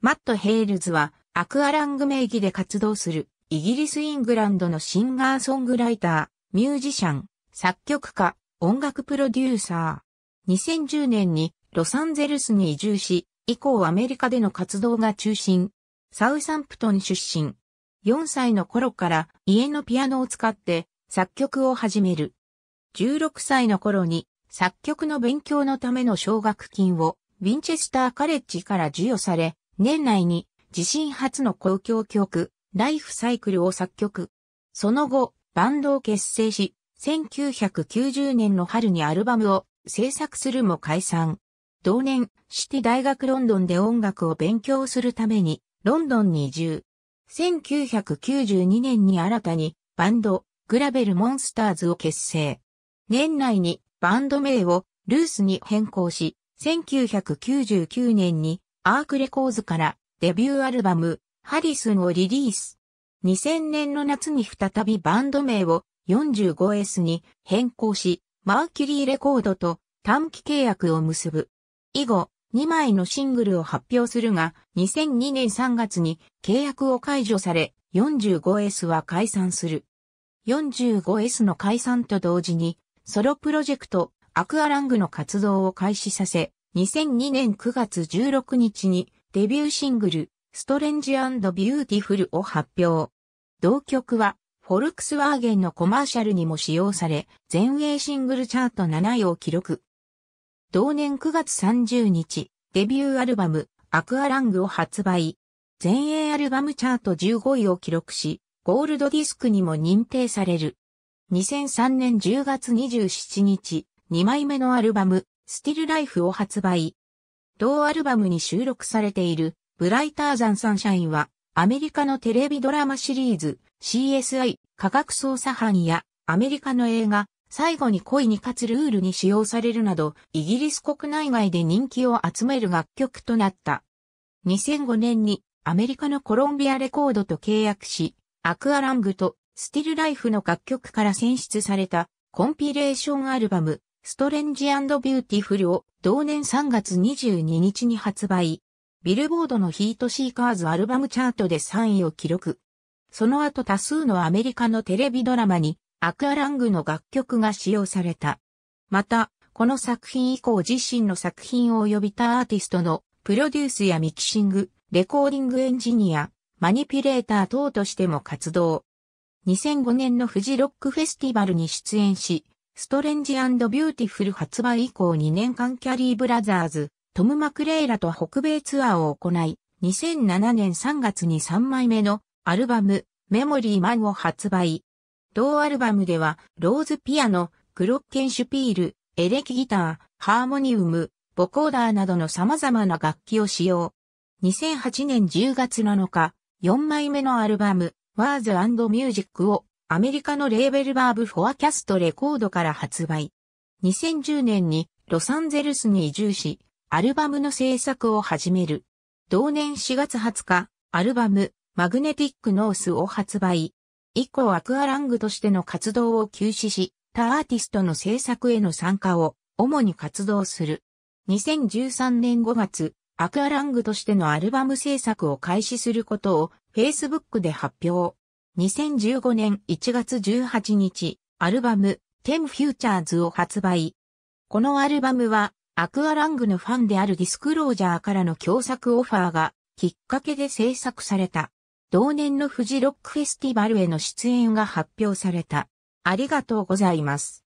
マット・ヘイルズはアクアラング名義で活動するイギリス・イングランドのシンガーソングライター、ミュージシャン、作曲家、音楽プロデューサー。2010年にロサンゼルスに移住し、以降アメリカでの活動が中心。サウサンプトン出身。4歳の頃から家のピアノを使って作曲を始める。16歳の頃に作曲の勉強のための奨学金をウィンチェスターカレッジから授与され、年内に自身初の公共曲、ライフサイクルを作曲。その後、バンドを結成し、1990年の春にアルバムを制作するも解散。同年、シティ大学ロンドンで音楽を勉強するために、ロンドンに移住。1992年に新たに、バンド、グラベルモンスターズを結成。年内に、バンド名を、ルースに変更し、1999年に、アークレコーズからデビューアルバム、ハリスンをリリース。2000年の夏に再びバンド名を 45S に変更し、マーキュリーレコードと短期契約を結ぶ。以後、2枚のシングルを発表するが、2002年3月に契約を解除され、45S は解散する。45S の解散と同時に、ソロプロジェクト、アクアラングの活動を開始させ、2002年9月16日にデビューシングル、ストレンジビューティフルを発表。同曲は、フォルクスワーゲンのコマーシャルにも使用され、全英シングルチャート7位を記録。同年9月30日、デビューアルバム、アクアラングを発売。全英アルバムチャート15位を記録し、ゴールドディスクにも認定される。2003年10月27日、2枚目のアルバム、スティルライフを発売。同アルバムに収録されている、ブライターザンサンシャインは、アメリカのテレビドラマシリーズ、CSI、科学捜査班や、アメリカの映画、最後に恋に勝つルールに使用されるなど、イギリス国内外で人気を集める楽曲となった。2005年にアメリカのコロンビアレコードと契約し、アクアラングとスティルライフの楽曲から選出されたコンピレーションアルバムストレンジビューティフルを同年3月22日に発売。ビルボードのヒートシーカーズアルバムチャートで3位を記録。その後多数のアメリカのテレビドラマにアクアラングの楽曲が使用された。また、この作品以降自身の作品を呼びたアーティストのプロデュースやミキシング、レコーディングエンジニア、マニピュレーター等としても活動。2005年のフジロックフェスティバルに出演し、ストレンジビューティフル発売以降2年間キャリーブラザーズ、トム・マクレイラと北米ツアーを行い、2007年3月に3枚目のアルバム、メモリーマンを発売。同アルバムでは、ローズピアノ、クロッケンシュピール、エレキギター、ハーモニウム、ボコーダーなどの様々な楽器を使用。2008年10月7日、4枚目のアルバム、ワーズミュージックをアメリカのレーベルバーブフォアキャストレコードから発売。2010年にロサンゼルスに移住し、アルバムの制作を始める。同年4月20日、アルバム、マグネティックノースを発売。以降アクアラングとしての活動を休止し、他アーティストの制作への参加を主に活動する。2013年5月、アクアラングとしてのアルバム制作を開始することを Facebook で発表。2015年1月18日、アルバム、10フューチャーズを発売。このアルバムは、アクアラングのファンであるディスクロージャーからの共作オファーが、きっかけで制作された。同年のフジロックフェスティバルへの出演が発表された。ありがとうございます。